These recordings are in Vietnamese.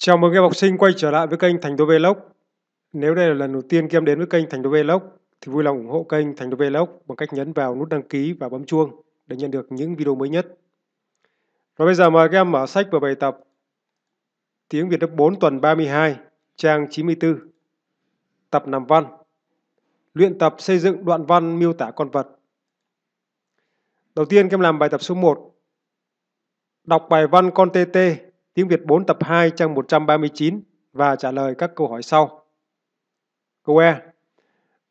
Chào mừng các học sinh quay trở lại với kênh Thành Đô Vlog. Nếu đây là lần đầu tiên kem đến với kênh Thành Đô Vlog thì vui lòng ủng hộ kênh Thành Đô Vlog bằng cách nhấn vào nút đăng ký và bấm chuông để nhận được những video mới nhất. Rồi bây giờ mời các em mở sách và bài tập Tiếng Việt lớp 4 tuần 32, trang 94, tập làm văn. Luyện tập xây dựng đoạn văn miêu tả con vật. Đầu tiên các em làm bài tập số 1. Đọc bài văn con TT Tiếng Việt 4 tập 2 trang 139 và trả lời các câu hỏi sau. Câu E.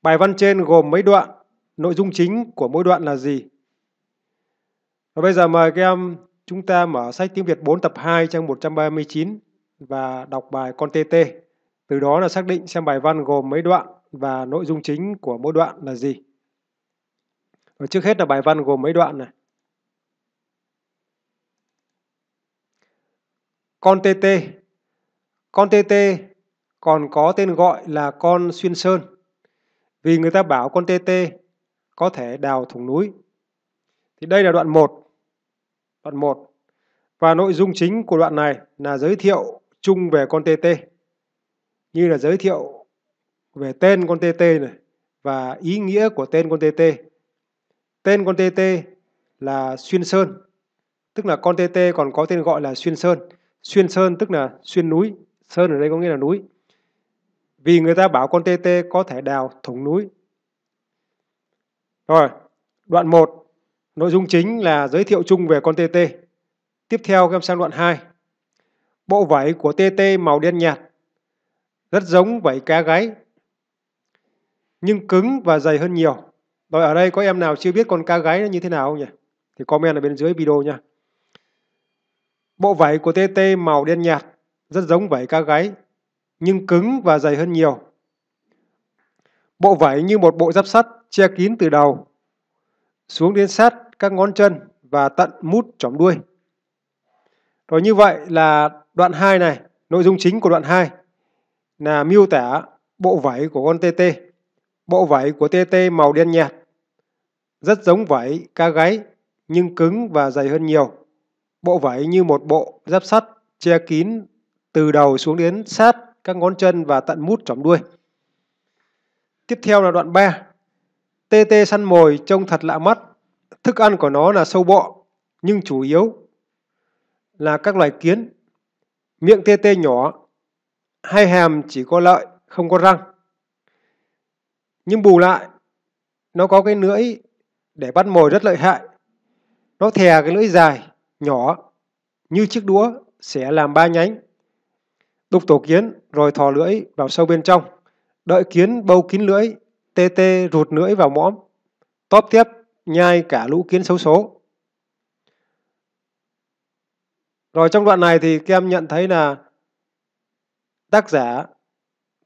Bài văn trên gồm mấy đoạn? Nội dung chính của mỗi đoạn là gì? Và bây giờ mời các em chúng ta mở sách tiếng Việt 4 tập 2 trang 139 và đọc bài con TT. Từ đó là xác định xem bài văn gồm mấy đoạn và nội dung chính của mỗi đoạn là gì. Và trước hết là bài văn gồm mấy đoạn này. con TT. Con TT còn có tên gọi là con xuyên sơn vì người ta bảo con TT có thể đào thủng núi. Thì đây là đoạn 1. Đoạn 1. Và nội dung chính của đoạn này là giới thiệu chung về con TT. Như là giới thiệu về tên con TT này và ý nghĩa của tên con TT. Tên con TT là xuyên sơn, tức là con TT còn có tên gọi là xuyên sơn xuyên sơn tức là xuyên núi sơn ở đây có nghĩa là núi vì người ta bảo con TT có thể đào thủng núi rồi đoạn 1 nội dung chính là giới thiệu chung về con TT tiếp theo em sang đoạn 2 bộ vảy của TT màu đen nhạt rất giống vảy cá gáy nhưng cứng và dày hơn nhiều rồi ở đây có em nào chưa biết con cá gáy nó như thế nào không nhỉ thì comment ở bên dưới video nha Bộ vảy của TT màu đen nhạt, rất giống vảy cá gáy, nhưng cứng và dày hơn nhiều. Bộ vảy như một bộ giáp sắt che kín từ đầu, xuống đến sát các ngón chân và tận mút chỏm đuôi. Rồi như vậy là đoạn 2 này, nội dung chính của đoạn 2 là miêu tả bộ vảy của con TT. Bộ vảy của TT màu đen nhạt, rất giống vảy cá gáy nhưng cứng và dày hơn nhiều. Bộ vảy như một bộ giáp sắt che kín từ đầu xuống đến sát các ngón chân và tận mút chỏm đuôi. Tiếp theo là đoạn 3. Tê tê săn mồi trông thật lạ mắt. Thức ăn của nó là sâu bọ, nhưng chủ yếu là các loài kiến. Miệng tê tê nhỏ, hai hàm chỉ có lợi, không có răng. Nhưng bù lại, nó có cái lưỡi để bắt mồi rất lợi hại. Nó thè cái lưỡi dài, nhỏ như chiếc đũa sẽ làm ba nhánh. Đục tổ kiến rồi thò lưỡi vào sâu bên trong. Đợi kiến bâu kín lưỡi, tê tê rụt lưỡi vào mõm. Tóp tiếp, nhai cả lũ kiến xấu số. Rồi trong đoạn này thì các em nhận thấy là tác giả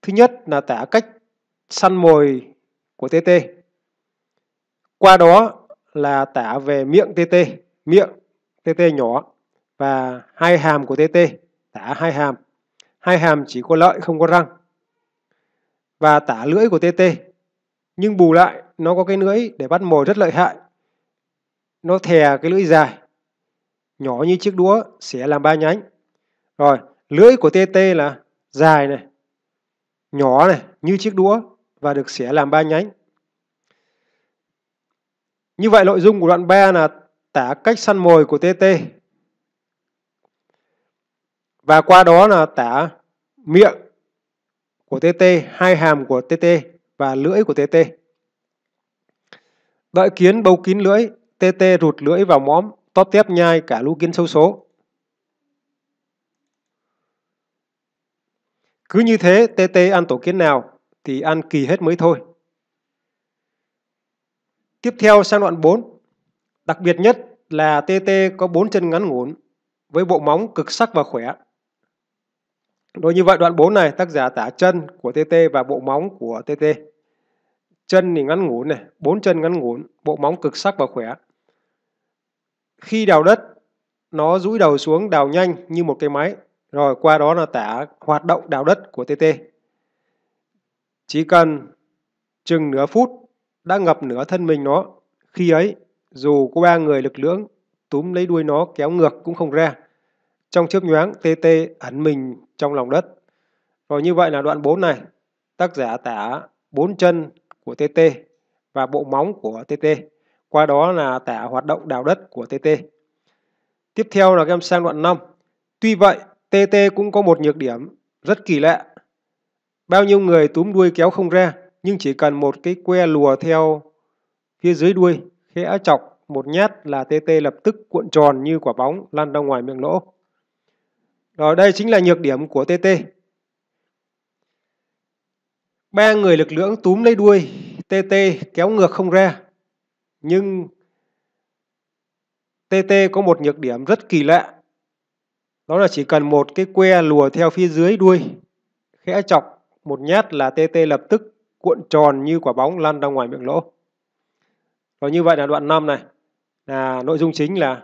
thứ nhất là tả cách săn mồi của TT. Qua đó là tả về miệng TT, miệng TT nhỏ và hai hàm của TT tả hai hàm. Hai hàm chỉ có lợi không có răng. Và tả lưỡi của TT. Nhưng bù lại nó có cái lưỡi để bắt mồi rất lợi hại. Nó thè cái lưỡi dài nhỏ như chiếc đũa sẽ làm ba nhánh. Rồi, lưỡi của TT là dài này, nhỏ này, như chiếc đũa và được sẽ làm ba nhánh. Như vậy nội dung của đoạn 3 là tả cách săn mồi của TT và qua đó là tả miệng của TT, hai hàm của TT và lưỡi của TT. Đợi kiến bấu kín lưỡi, TT rụt lưỡi vào móm, tóp tép nhai cả lũ kiến sâu số. Cứ như thế, TT ăn tổ kiến nào thì ăn kỳ hết mới thôi. Tiếp theo sang đoạn 4 Đặc biệt nhất là TT có bốn chân ngắn ngủn với bộ móng cực sắc và khỏe. Đối như vậy đoạn 4 này tác giả tả chân của TT và bộ móng của TT. Chân thì ngắn ngủn này, bốn chân ngắn ngủn, bộ móng cực sắc và khỏe. Khi đào đất, nó rũi đầu xuống đào nhanh như một cái máy, rồi qua đó là tả hoạt động đào đất của TT. Chỉ cần chừng nửa phút đã ngập nửa thân mình nó, khi ấy dù có ba người lực lưỡng, túm lấy đuôi nó kéo ngược cũng không ra. Trong chớp nhoáng, tê tê ẩn mình trong lòng đất. Rồi như vậy là đoạn 4 này, tác giả tả bốn chân của TT và bộ móng của TT. Qua đó là tả hoạt động đào đất của TT. Tiếp theo là các em sang đoạn 5. Tuy vậy, TT cũng có một nhược điểm rất kỳ lạ. Bao nhiêu người túm đuôi kéo không ra, nhưng chỉ cần một cái que lùa theo phía dưới đuôi Khẽ chọc một nhát là TT lập tức cuộn tròn như quả bóng lăn ra ngoài miệng lỗ. Rồi đây chính là nhược điểm của TT. Ba người lực lưỡng túm lấy đuôi, TT kéo ngược không ra. Nhưng TT có một nhược điểm rất kỳ lạ. Đó là chỉ cần một cái que lùa theo phía dưới đuôi, khẽ chọc một nhát là TT lập tức cuộn tròn như quả bóng lăn ra ngoài miệng lỗ và như vậy là đoạn 5 này là nội dung chính là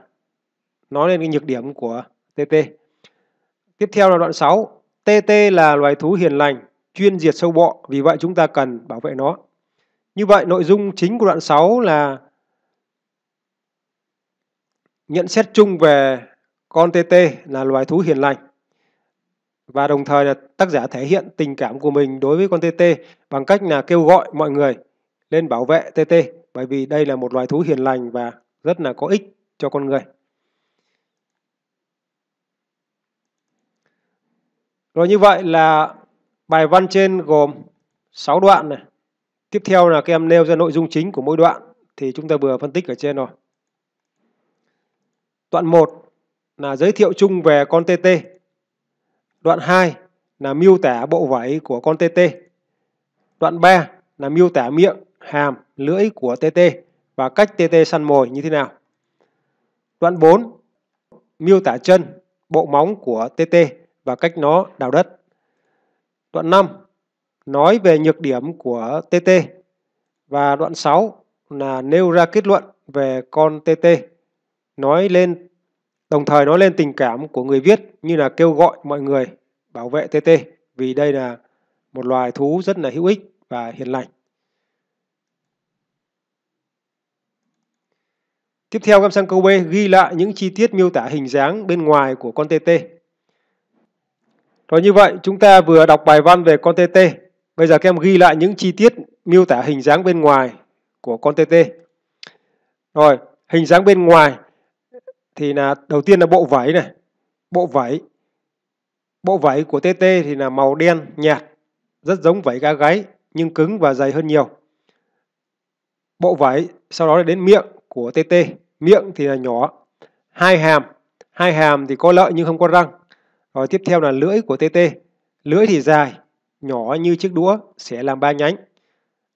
nói lên cái nhược điểm của TT. Tiếp theo là đoạn 6. TT là loài thú hiền lành, chuyên diệt sâu bọ, vì vậy chúng ta cần bảo vệ nó. Như vậy nội dung chính của đoạn 6 là nhận xét chung về con TT là loài thú hiền lành và đồng thời là tác giả thể hiện tình cảm của mình đối với con TT bằng cách là kêu gọi mọi người lên bảo vệ TT bởi vì đây là một loài thú hiền lành và rất là có ích cho con người. Rồi như vậy là bài văn trên gồm 6 đoạn này. Tiếp theo là các em nêu ra nội dung chính của mỗi đoạn thì chúng ta vừa phân tích ở trên rồi. Đoạn 1 là giới thiệu chung về con TT. Đoạn 2 là miêu tả bộ vảy của con TT. Đoạn 3 là miêu tả miệng hàm, lưỡi của TT và cách TT săn mồi như thế nào. Đoạn 4 miêu tả chân, bộ móng của TT và cách nó đào đất. Đoạn 5 nói về nhược điểm của TT và đoạn 6 là nêu ra kết luận về con TT, nói lên đồng thời nói lên tình cảm của người viết như là kêu gọi mọi người bảo vệ TT vì đây là một loài thú rất là hữu ích và hiền lành. Tiếp theo các em sang câu B, ghi lại những chi tiết miêu tả hình dáng bên ngoài của con TT. Rồi như vậy, chúng ta vừa đọc bài văn về con TT. Bây giờ các em ghi lại những chi tiết miêu tả hình dáng bên ngoài của con TT. Rồi, hình dáng bên ngoài thì là đầu tiên là bộ váy này, bộ váy. Bộ váy của TT thì là màu đen nhạt, rất giống váy gá gáy nhưng cứng và dày hơn nhiều. Bộ váy, sau đó là đến miệng của TT. Miệng thì là nhỏ, hai hàm, hai hàm thì có lợi nhưng không có răng. Rồi tiếp theo là lưỡi của TT. Lưỡi thì dài, nhỏ như chiếc đũa, sẽ làm ba nhánh.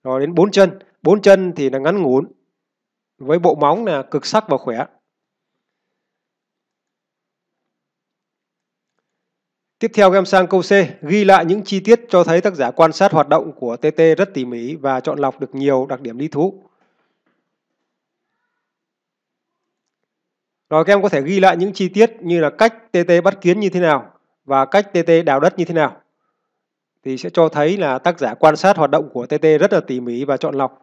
Rồi đến bốn chân, bốn chân thì là ngắn ngủn với bộ móng là cực sắc và khỏe. Tiếp theo em sang câu C, ghi lại những chi tiết cho thấy tác giả quan sát hoạt động của TT rất tỉ mỉ và chọn lọc được nhiều đặc điểm lý thú. Rồi các em có thể ghi lại những chi tiết như là cách TT bắt kiến như thế nào và cách TT đào đất như thế nào. Thì sẽ cho thấy là tác giả quan sát hoạt động của TT rất là tỉ mỉ và chọn lọc.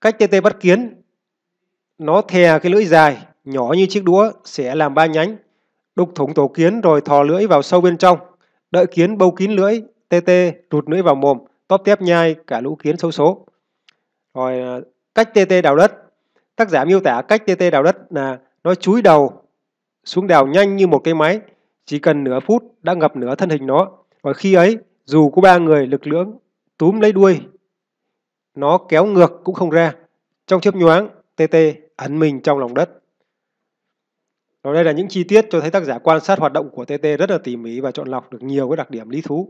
Cách TT bắt kiến nó thè cái lưỡi dài nhỏ như chiếc đũa sẽ làm ba nhánh, đục thủng tổ kiến rồi thò lưỡi vào sâu bên trong, đợi kiến bâu kín lưỡi, TT rụt lưỡi vào mồm, tóp tép nhai cả lũ kiến xấu số. Rồi à, cách TT đào đất Tác giả miêu tả cách TT đào đất là nó chúi đầu xuống đào nhanh như một cái máy, chỉ cần nửa phút đã ngập nửa thân hình nó. Và khi ấy, dù có ba người lực lưỡng túm lấy đuôi, nó kéo ngược cũng không ra. Trong chớp nhoáng, TT ẩn mình trong lòng đất. Đó đây là những chi tiết cho thấy tác giả quan sát hoạt động của TT rất là tỉ mỉ và chọn lọc được nhiều cái đặc điểm lý thú.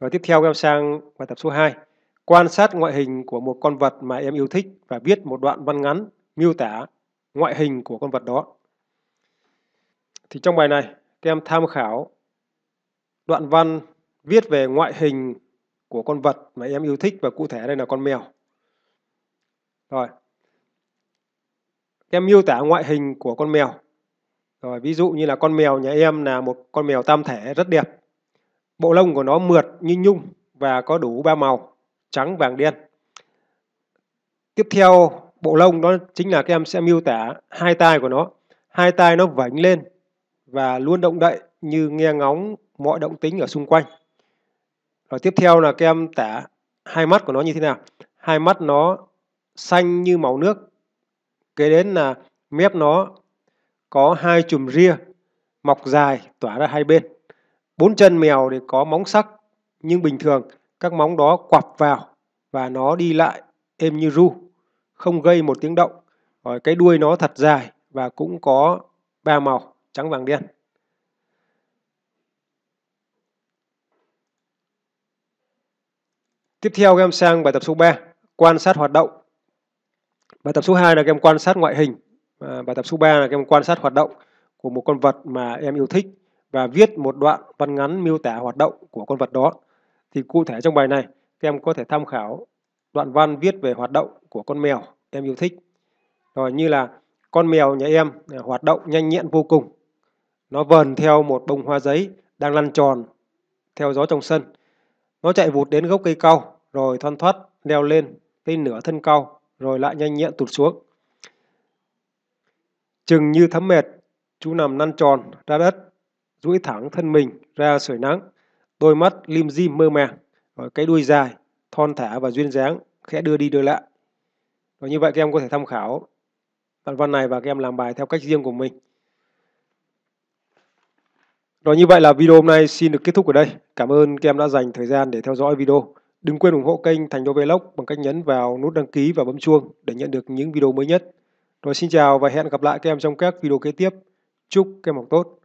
Rồi tiếp theo các em sang bài tập số 2. Quan sát ngoại hình của một con vật mà em yêu thích và viết một đoạn văn ngắn miêu tả ngoại hình của con vật đó. Thì trong bài này, các em tham khảo đoạn văn viết về ngoại hình của con vật mà em yêu thích và cụ thể đây là con mèo. Rồi. Các em miêu tả ngoại hình của con mèo. Rồi ví dụ như là con mèo nhà em là một con mèo tam thể rất đẹp. Bộ lông của nó mượt như nhung và có đủ ba màu trắng vàng đen tiếp theo bộ lông đó chính là các em sẽ miêu tả hai tai của nó hai tai nó vảnh lên và luôn động đậy như nghe ngóng mọi động tính ở xung quanh rồi tiếp theo là các em tả hai mắt của nó như thế nào hai mắt nó xanh như màu nước kế đến là mép nó có hai chùm ria mọc dài tỏa ra hai bên bốn chân mèo thì có móng sắc nhưng bình thường các móng đó quặp vào và nó đi lại êm như ru, không gây một tiếng động. Rồi cái đuôi nó thật dài và cũng có ba màu trắng vàng đen. Tiếp theo các em sang bài tập số 3, quan sát hoạt động. Bài tập số 2 là các em quan sát ngoại hình. À, bài tập số 3 là các em quan sát hoạt động của một con vật mà em yêu thích và viết một đoạn văn ngắn miêu tả hoạt động của con vật đó. Thì cụ thể trong bài này, các em có thể tham khảo đoạn văn viết về hoạt động của con mèo em yêu thích. Rồi như là con mèo nhà em à, hoạt động nhanh nhẹn vô cùng. Nó vờn theo một bông hoa giấy đang lăn tròn theo gió trong sân. Nó chạy vụt đến gốc cây cau, rồi thoăn thoắt leo lên cây nửa thân cau, rồi lại nhanh nhẹn tụt xuống. Chừng như thấm mệt, chú nằm lăn tròn ra đất, duỗi thẳng thân mình ra sưởi nắng đôi mắt lim dim mơ màng rồi cái đuôi dài thon thả và duyên dáng khẽ đưa đi đưa lại Và như vậy các em có thể tham khảo đoạn văn này và các em làm bài theo cách riêng của mình rồi như vậy là video hôm nay xin được kết thúc ở đây. Cảm ơn các em đã dành thời gian để theo dõi video. Đừng quên ủng hộ kênh Thành Đô Vlog bằng cách nhấn vào nút đăng ký và bấm chuông để nhận được những video mới nhất. Rồi xin chào và hẹn gặp lại các em trong các video kế tiếp. Chúc các em học tốt.